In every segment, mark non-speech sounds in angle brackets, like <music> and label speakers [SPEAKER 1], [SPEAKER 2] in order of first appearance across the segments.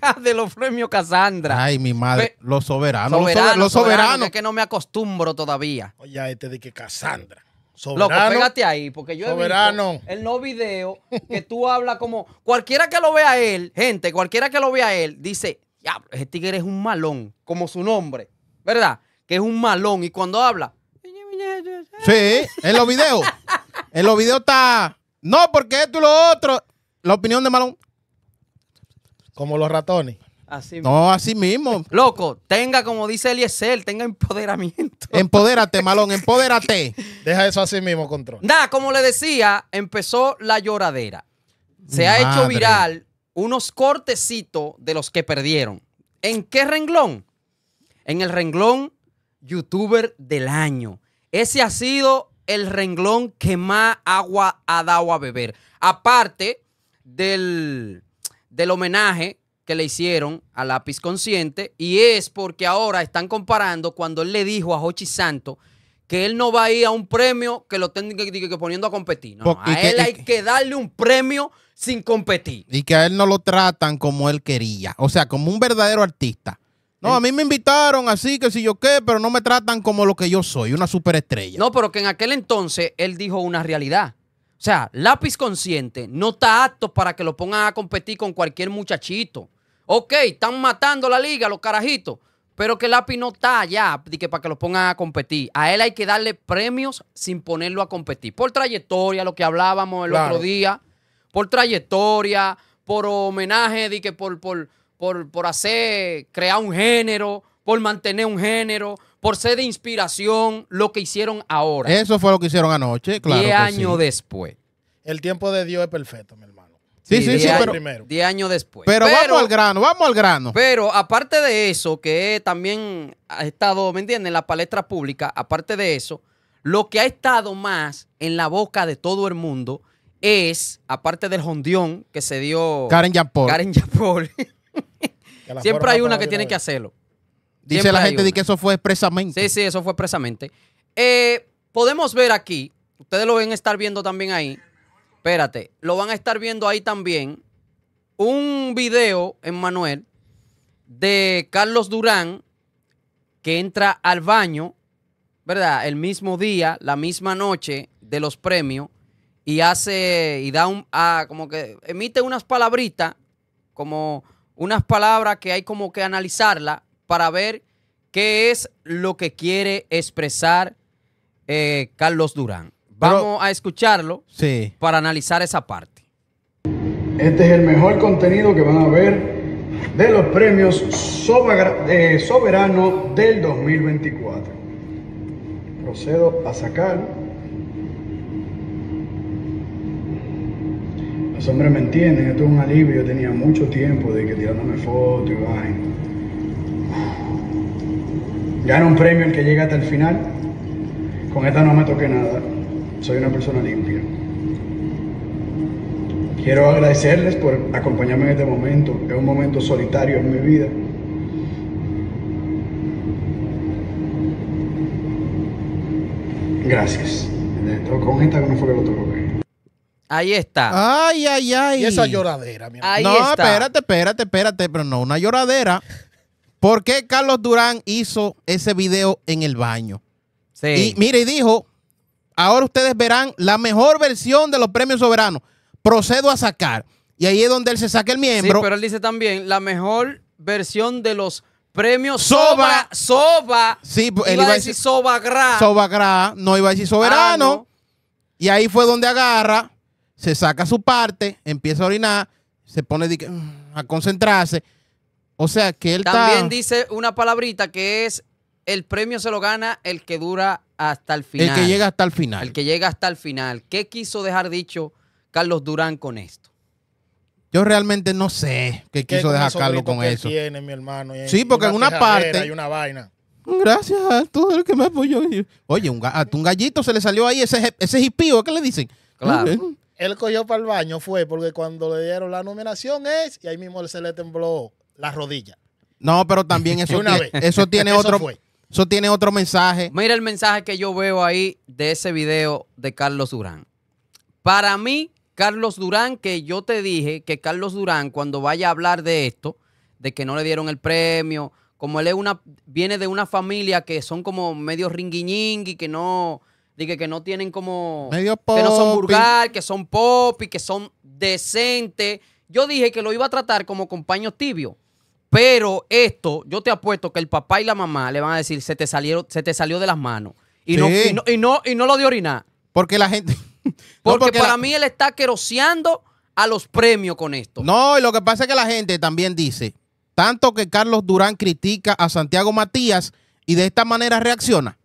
[SPEAKER 1] ya de los premios Casandra. Ay, mi madre.
[SPEAKER 2] los soberanos. los soberanos.
[SPEAKER 1] Es que no me acostumbro todavía. Oye, este de que Casandra. Soberano. Loco, ahí, porque yo soberano. el no video que tú hablas como cualquiera que lo vea él, gente, cualquiera que lo vea él, dice, diablo, ese tigre es un malón, como su nombre, ¿verdad? Que es un malón. Y cuando habla.
[SPEAKER 2] Sí, en los videos. en los videos está. No, porque esto y lo otro. La opinión de Malón. Como los ratones.
[SPEAKER 1] Así mismo. No,
[SPEAKER 2] así mismo. Loco, tenga, como dice Eliezer, tenga empoderamiento. <laughs> Empodérate, Malón,
[SPEAKER 3] empodérate. Deja eso así mismo, control.
[SPEAKER 1] Nada, como le decía, empezó la lloradera. Se ha hecho viral unos cortecitos de los que perdieron. ¿En qué renglón? En el renglón youtuber del año. Ese ha sido el renglón que más agua ha dado a beber. Aparte del del homenaje que le hicieron a Lápiz Consciente y es porque ahora están comparando cuando él le dijo a Hochi Santo que él no va a ir a un premio que lo tengan que, que poniendo a competir. No, a él hay que darle un premio
[SPEAKER 2] sin competir. Y que a él no lo tratan como él quería, o sea, como un verdadero artista. No, a mí me invitaron así, que si yo qué, pero no me tratan como lo que yo soy, una superestrella.
[SPEAKER 1] No, pero que en aquel entonces él dijo una realidad. O sea, lápiz consciente no está apto para que lo pongan a competir con cualquier muchachito. Ok, están matando la liga, los carajitos, pero que lápiz no está allá para que lo pongan a competir. A él hay que darle premios sin ponerlo a competir. Por trayectoria, lo que hablábamos el otro día, por trayectoria, por homenaje, de que por, por, por, por hacer, crear un género, por mantener un género, por ser de inspiración lo que hicieron
[SPEAKER 3] ahora. Eso
[SPEAKER 2] fue lo que hicieron anoche, claro. Diez años después.
[SPEAKER 3] El tiempo de Dios es perfecto, mi hermano. Sí, sí, sí, diez años, Diez años después. Pero, vamos al grano,
[SPEAKER 2] vamos al grano.
[SPEAKER 3] Pero aparte
[SPEAKER 1] de eso, que también ha estado, ¿me entiendes? En la palestra pública, aparte de eso, lo que ha estado más en la boca de todo el mundo es, aparte del jondión que se dio. Karen Jean Karen Jean <laughs> Siempre hay una que tiene que hacerlo. Dice la gente que eso fue expresamente. Sí, sí, eso fue expresamente. Eh, podemos ver aquí, ustedes lo ven a estar viendo también ahí. Espérate, lo van a estar viendo ahí también. Un video, en Manuel, de Carlos Durán que entra al baño, ¿verdad? El mismo día, la misma noche de los premios y hace, y da un, ah, como que emite unas palabritas, como unas palabras que hay como que analizarla para ver qué es lo que quiere expresar eh, Carlos Durán. Vamos a escucharlo para analizar esa parte.
[SPEAKER 3] Este es el mejor contenido que van a ver de los premios soberano del 2024. Procedo a sacar Los hombres me entienden, esto es un alivio. Yo tenía mucho tiempo de que tirándome fotos y bajen. Gana un premio el que llega hasta el final. Con esta no me toque nada. Soy una persona limpia. Quiero agradecerles por acompañarme en este momento. Es un momento solitario en mi vida. Gracias. Con esta no fue que lo toque.
[SPEAKER 2] Ahí está. Ay, ay, ay. esa lloradera,
[SPEAKER 3] mi no, espérate,
[SPEAKER 2] espérate, espérate, pero no una lloradera. ¿Por qué Carlos Durán hizo ese video en el baño? Sí. Y mire, y dijo, ahora ustedes verán la mejor versión de los premios soberanos. Procedo a sacar. Y ahí es donde él se saca el miembro. Sí,
[SPEAKER 1] pero él dice también la mejor versión de los premios soba. Soba. Sí, pues, él iba, a decir sobagra.
[SPEAKER 2] Sobagra. no iba a decir soberano. Ah, y ahí fue donde agarra, se saca su parte, empieza a orinar, se pone mm, a concentrarse o sea, que él También dice
[SPEAKER 1] una palabrita que es el premio se lo gana el que dura hasta el final. El que llega hasta el final. El que llega hasta el final. ¿Qué quiso dejar dicho Carlos Durán con
[SPEAKER 2] esto? Yo realmente no sé qué quiso dejar Carlos con eso. Tiene,
[SPEAKER 3] mi hermano, sí, porque en una parte. Hay una vaina.
[SPEAKER 2] Gracias a todo el que me apoyó. Oye, un, a un gallito se le salió ahí ese, ese hipío, ¿qué le dicen? Claro. ¿Eh?
[SPEAKER 3] Él cogió para el baño, fue porque cuando le dieron la nominación es, y ahí mismo él se le tembló la rodilla.
[SPEAKER 2] No, pero también eso, <laughs> tiene, eso tiene <laughs> otro. Eso tiene otro mensaje. Mira
[SPEAKER 3] el mensaje que yo veo
[SPEAKER 1] ahí de ese video de Carlos Durán. Para mí, Carlos Durán, que yo te dije que Carlos Durán, cuando vaya a hablar de esto, de que no le dieron el premio, como él es una, viene de una familia que son como medio y que no, dije que no tienen como, medio que no son burgal que son pop y que son decentes. Yo dije que lo iba a tratar como compañero tibio pero esto, yo te apuesto que el papá y la mamá le van a decir, se te, salieron, se te salió de las manos. Y, no, y, no, y, no, lo dio orinar.
[SPEAKER 2] Porque la gente...
[SPEAKER 1] <laughs> porque, para mí él está queroseando a los premios con
[SPEAKER 2] esto. No, y lo que pasa es que la gente también dice, tanto que Carlos Durán critica a Santiago Matías y de esta manera reacciona.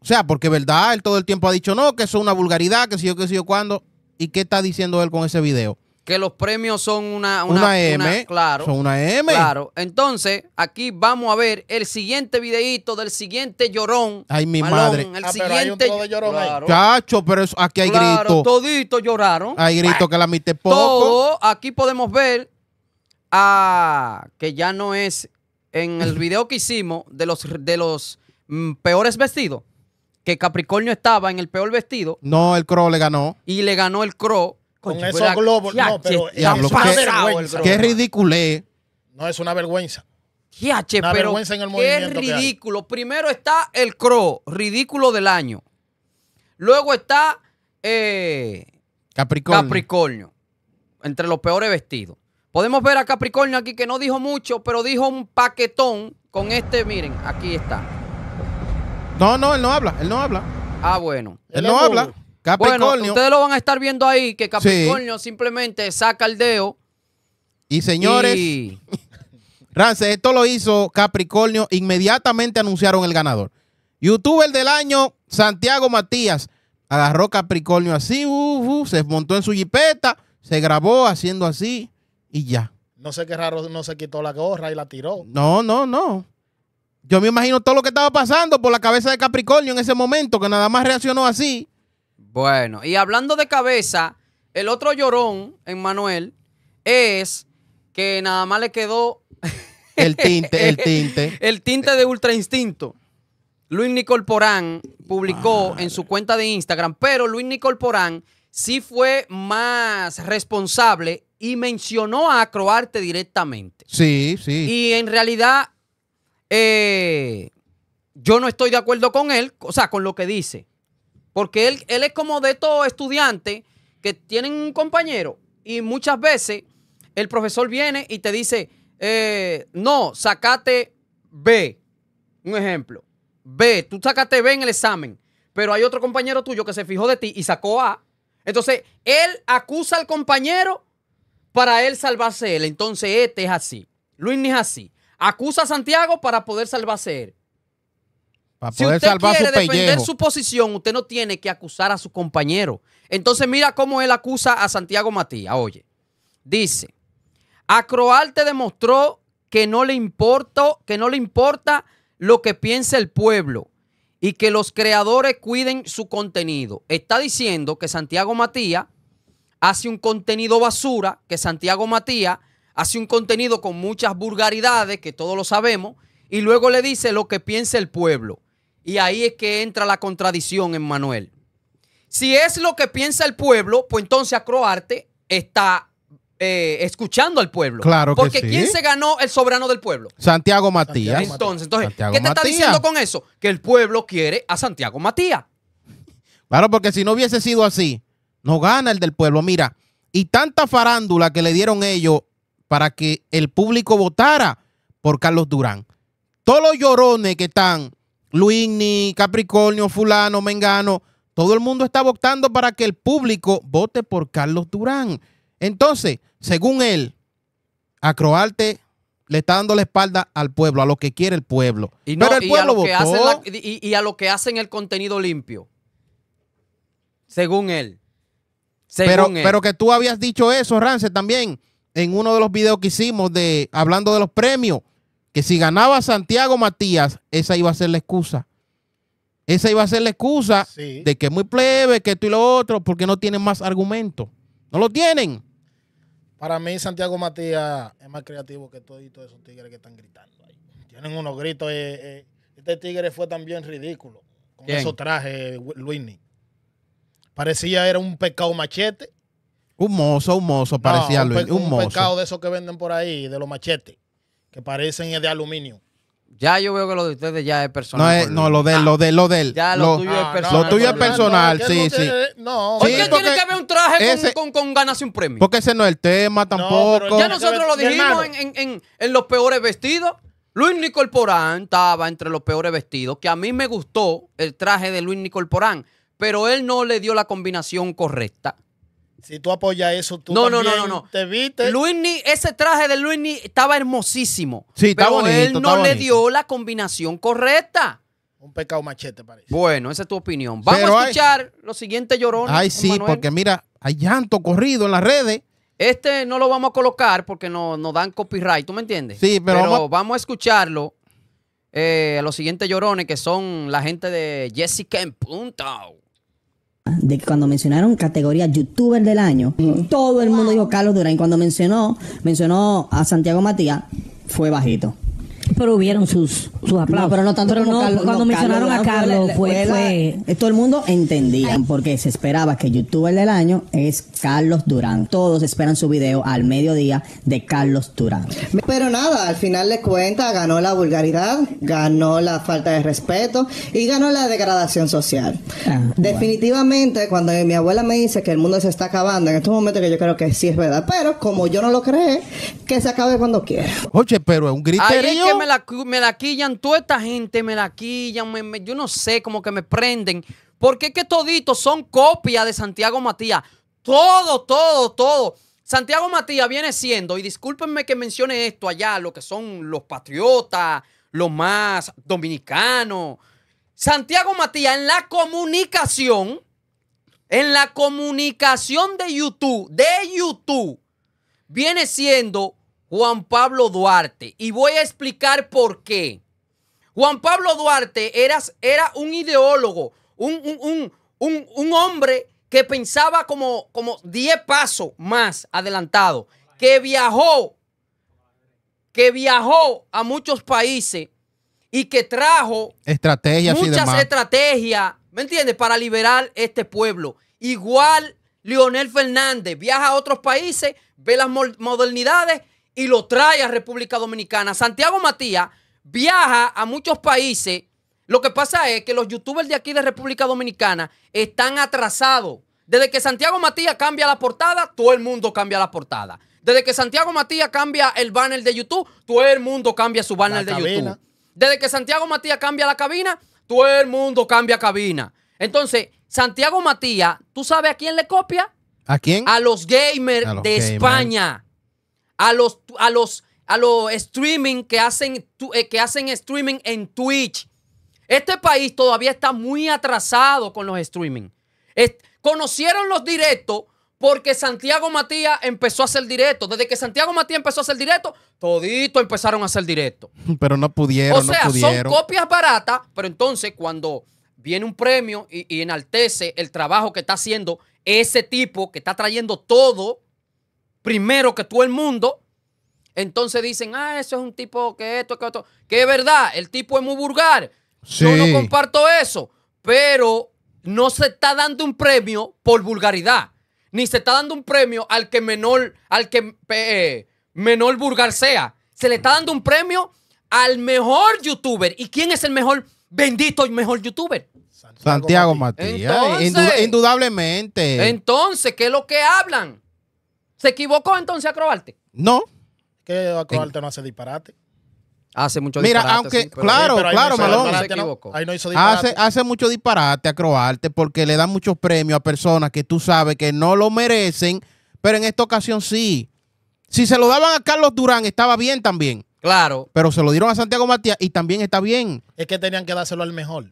[SPEAKER 2] O sea, porque verdad, él todo el tiempo ha dicho no, que eso es una vulgaridad, que si yo, que si yo, cuando. ¿Y qué está diciendo él con ese video?
[SPEAKER 1] que los premios son una, una, M. claro, son una M. Claro. Entonces, aquí vamos a ver el siguiente videíto del siguiente llorón.
[SPEAKER 2] Ay, mi madre. El ah, siguiente llorón pero aquí hay claro,
[SPEAKER 1] toditos lloraron. Hay
[SPEAKER 2] gritos que la mitad poco.
[SPEAKER 1] aquí podemos ver a que ya no es en el <laughs> video que hicimos de los de los mm, peores vestidos que Capricornio estaba en el peor vestido.
[SPEAKER 2] No, el Cro le ganó.
[SPEAKER 1] Y le ganó el Cro. Con, esos globos. No, pero
[SPEAKER 3] qué No, es una vergüenza.
[SPEAKER 1] Es en el qué ridículo. Primero está el CRO, ridículo del año. Luego está eh, Capricornio. entre los peores vestidos. Podemos ver a Capricornio aquí que no dijo mucho, pero dijo un paquetón con este, miren, aquí está.
[SPEAKER 2] No, no, él no habla, él no habla. Ah, bueno. él no habla. Capricornio. Bueno, ustedes lo van
[SPEAKER 1] a estar viendo ahí, que Capricornio simplemente saca el dedo.
[SPEAKER 2] Y señores, Rance, esto lo hizo Capricornio. Inmediatamente anunciaron el ganador. Youtuber del año, Santiago Matías. Agarró Capricornio así, uh, uh, se montó en su jipeta, se grabó haciendo así y ya.
[SPEAKER 3] No sé qué raro, no se quitó la gorra y la tiró.
[SPEAKER 2] No, no, no. Yo me imagino todo lo que estaba pasando por la cabeza de Capricornio en ese momento, que nada más reaccionó así. Bueno,
[SPEAKER 1] y hablando de cabeza, el otro llorón en Manuel es que nada más le quedó...
[SPEAKER 2] <laughs> el tinte,
[SPEAKER 1] el tinte. <laughs> el tinte de Ultra Instinto. Luis Nicol Porán publicó en su cuenta de Instagram, pero Luis Nicol Porán sí fue más responsable y mencionó a Acroarte directamente.
[SPEAKER 2] Sí, sí.
[SPEAKER 1] Y en realidad, eh, yo no estoy de acuerdo con él, o sea, con lo que dice. Porque él, él es como de estos estudiantes que tienen un compañero y muchas veces el profesor viene y te dice, eh, no, sacate B. Un ejemplo. B, tú sacaste B en el examen, pero hay otro compañero tuyo que se fijó de ti y sacó A. Entonces, él acusa al compañero para él salvarse él. Entonces, este es así. Luis ni es así. Acusa a Santiago para poder salvarse él.
[SPEAKER 2] Para si usted quiere su defender su
[SPEAKER 1] posición, usted no tiene que acusar a su compañero. Entonces mira cómo él acusa a Santiago Matías. Oye, dice, te demostró que no le importa, que no le importa lo que piensa el pueblo y que los creadores cuiden su contenido. Está diciendo que Santiago Matías hace un contenido basura, que Santiago Matías hace un contenido con muchas vulgaridades, que todos lo sabemos, y luego le dice lo que piensa el pueblo. Y ahí es que entra la contradicción en Manuel. Si es lo que piensa el pueblo, pues entonces Acroarte está eh, escuchando al pueblo. Claro Porque sí. ¿quién se ganó el soberano del pueblo?
[SPEAKER 2] Santiago Matías. Entonces,
[SPEAKER 1] ¿qué te está diciendo con eso? Que el pueblo quiere a Santiago Matías.
[SPEAKER 2] Claro, porque si no hubiese sido así, no gana el del pueblo. Mira, y tanta farándula que le dieron ellos para que el público votara por Carlos Durán. Todos los llorones que están Luigni, Capricornio, fulano, mengano, todo el mundo está votando para que el público vote por Carlos Durán. Entonces, según él, a Acroarte le está dando la espalda al pueblo, a lo que quiere el pueblo. Y Pero el pueblo a lo que votó.
[SPEAKER 1] y, a lo que hacen el contenido limpio.
[SPEAKER 2] Según él. pero, pero que tú habías dicho eso, Rance, también en uno de los videos que hicimos de hablando de los premios que si ganaba Santiago Matías, esa iba a ser la excusa. Esa iba a ser la excusa de que es muy plebe, que esto y lo otro, porque no tienen más argumento. No lo tienen.
[SPEAKER 3] Para mí, Santiago Matías es más creativo que todos esos tigres que están gritando ahí. Tienen unos gritos. Eh, eh, este tigre fue también ridículo. Con esos trajes, eh, Luini. Parecía era un pescado machete.
[SPEAKER 2] Un mozo, un mozo, parecía Luis. Un, un, pescado
[SPEAKER 3] de esos que venden por ahí, de los machetes que parecen de aluminio. Ya yo veo que lo de ustedes ya es personal. No,
[SPEAKER 2] no lo de lo de lo del él. Ya lo, tuyo es ah, personal. Lo tuyo es personal, sí, sí.
[SPEAKER 1] No. ¿Por qué tiene que haber un traje
[SPEAKER 2] con, con, ganarse un premio? Porque ese no es el tema tampoco. ya nosotros lo dijimos
[SPEAKER 1] en, en, en, los peores vestidos. Luis Nicolporán estaba entre los peores vestidos, que a mí me gustó el traje de Luis Nicolporán, pero él no le dio la combinación correcta. Si tú apoyas eso, tú no, no, no, no, te viste. ese traje de Ni estaba hermosísimo. Sí, pero él no le dio la combinación correcta. Un pecado machete, parece. Bueno, esa es tu opinión. Vamos a escuchar los siguientes llorones. Ay, sí, porque
[SPEAKER 2] mira, hay llanto corrido en las redes.
[SPEAKER 1] Este no lo vamos a colocar porque nos dan copyright, ¿tú me entiendes? Sí, pero, pero vamos... a escucharlo. Eh, a los siguientes llorones que son la gente de Jessica en Punto
[SPEAKER 2] de que cuando mencionaron categoría youtuber del año, todo el mundo dijo Carlos Durán. Y cuando mencionó, mencionó a Santiago Matías, fue bajito.
[SPEAKER 1] Pero hubieron sus, aplausos. pero no tanto cuando mencionaron a Carlos fue,
[SPEAKER 2] Todo el mundo entendía porque se esperaba que youtuber del año es Carlos Durán. Todos esperan su video al mediodía de Carlos Durán. Pero nada, al final de cuentas ganó la vulgaridad, ganó la falta de respeto y ganó la degradación social. Ah, Definitivamente, cuando mi abuela me dice que el mundo se está acabando, en estos momentos que yo creo que sí es verdad, pero como yo no lo creé, que se acabe cuando quiera. Oye, pero es un griterío me la,
[SPEAKER 1] la quillan, toda esta gente me la quillan, yo no sé, como que me prenden. Porque es que toditos son copias de Santiago Matías. Todo, todo, todo. Santiago Matías viene siendo, y discúlpenme que mencione esto allá, lo que son los patriotas, los más dominicanos. Santiago Matías en la comunicación, en la comunicación de YouTube, de YouTube, viene siendo Juan Pablo Duarte. Y voy a explicar por qué. Juan Pablo Duarte era, era un ideólogo, un, hombre que pensaba como, como 10 pasos más adelantado, que viajó, que viajó a muchos países y que trajo
[SPEAKER 2] estrategias muchas
[SPEAKER 1] estrategias, ¿me entiendes? Para liberar este pueblo. Igual Lionel Fernández viaja a otros países, ve las modernidades y lo trae a República Dominicana. Santiago Matías viaja a muchos países. Lo que pasa es que los youtubers de aquí de República Dominicana están atrasados. Desde que Santiago Matías cambia la portada, todo el mundo cambia la portada. Desde que Santiago Matías cambia el banner de YouTube, todo el mundo cambia su banner de YouTube. Desde que Santiago Matías cambia la cabina, todo el mundo cambia cabina. Entonces, Santiago Matías, ¿tú sabes a quién le copia? ¿A quién? A los gamers de España a los, a los, a los streaming que hacen, eh, que hacen streaming en Twitch. Este país todavía está muy atrasado con los streaming. conocieron los directos porque Santiago Matías empezó a hacer directo. Desde que Santiago Matías empezó a hacer directo, todito empezaron a hacer directo.
[SPEAKER 2] <laughs> Pero no pudieron. O sea, son copias
[SPEAKER 1] baratas, pero entonces cuando viene un premio y enaltece el trabajo que está haciendo ese tipo que está trayendo todo primero que todo el mundo, entonces dicen, ah, eso es un tipo que esto, que otro. Que es verdad, el tipo es muy vulgar. Yo no comparto eso, pero no se está dando un premio por vulgaridad, ni se está dando un premio al que menor, al que eh, menor vulgar sea. Se le está dando un premio al mejor youtuber. ¿Y quién es el mejor, bendito y mejor youtuber?
[SPEAKER 2] Santiago, Matías,
[SPEAKER 3] indudablemente.
[SPEAKER 1] Entonces, ¿qué es lo que hablan? ¿Se
[SPEAKER 3] equivocó entonces a Croarte? No. Que Acroarte no hace disparate. Hace mucho disparate. Mira, aunque, claro, claro, Malón. Ahí no hizo disparate.
[SPEAKER 2] Hace, mucho disparate a Croarte porque le dan muchos premios a personas que tú sabes que no lo merecen, pero en esta ocasión sí. Si se lo daban a Carlos Durán, estaba bien también. Claro. Pero se lo dieron a Santiago Matías y también está bien.
[SPEAKER 3] Es que tenían que dárselo al mejor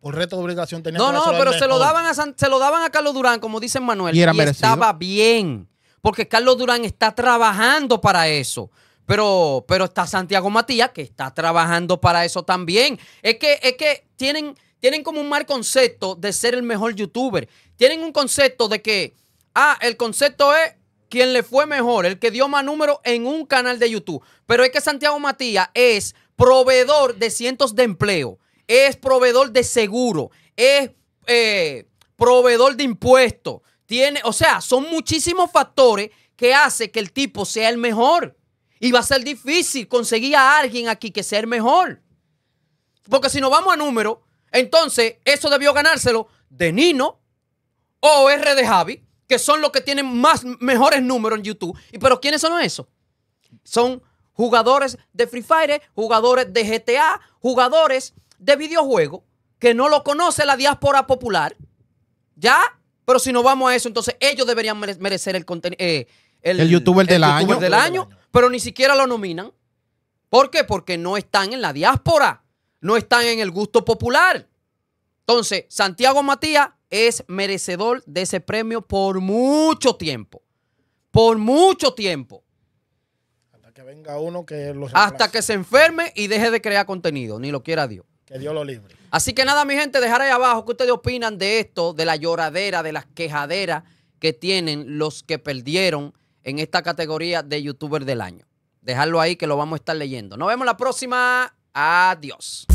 [SPEAKER 3] por reto de obligación tenía No, no, pero se lo, daban
[SPEAKER 1] a se lo daban a Carlos Durán, como dice Manuel. Y, estaba bien, porque Carlos Durán está trabajando para eso. Pero, pero está Santiago Matías, que está trabajando para eso también. Es que, es que tienen, tienen como un mal concepto de ser el mejor youtuber. Tienen un concepto de que, ah, el concepto es quien le fue mejor, el que dio más número en un canal de YouTube. Pero es que Santiago Matías es proveedor de cientos de empleo es proveedor de seguro, es eh, proveedor de impuestos, tiene, o sea, son muchísimos factores que hace que el tipo sea el mejor. Y va a ser difícil conseguir a alguien aquí que sea el mejor. Porque si nos vamos a números, entonces eso debió ganárselo de Nino o R de Javi, que son los que tienen más mejores números en YouTube. ¿Y pero quiénes son esos? Son jugadores de Free Fire, jugadores de GTA, jugadores de videojuegos que no lo conoce la diáspora popular, ¿ya? Pero si no vamos a eso, entonces ellos deberían merecer el contenido. Eh, el, youtuber, del, año. del año, pero ni siquiera lo nominan. ¿Por qué? Porque no están en la diáspora, no están en el gusto popular. Entonces, Santiago Matías es merecedor de ese premio por mucho tiempo. Por mucho tiempo.
[SPEAKER 3] Hasta que venga uno que
[SPEAKER 1] Hasta que se enferme y deje de crear contenido, ni lo quiera Dios. Que Dios lo libre. Así que nada, mi gente, dejar ahí abajo qué ustedes opinan de esto, de la lloradera, de las quejaderas que tienen los que perdieron en esta categoría de youtuber del año. Dejarlo ahí que lo vamos a estar leyendo. Nos vemos la próxima. Adiós.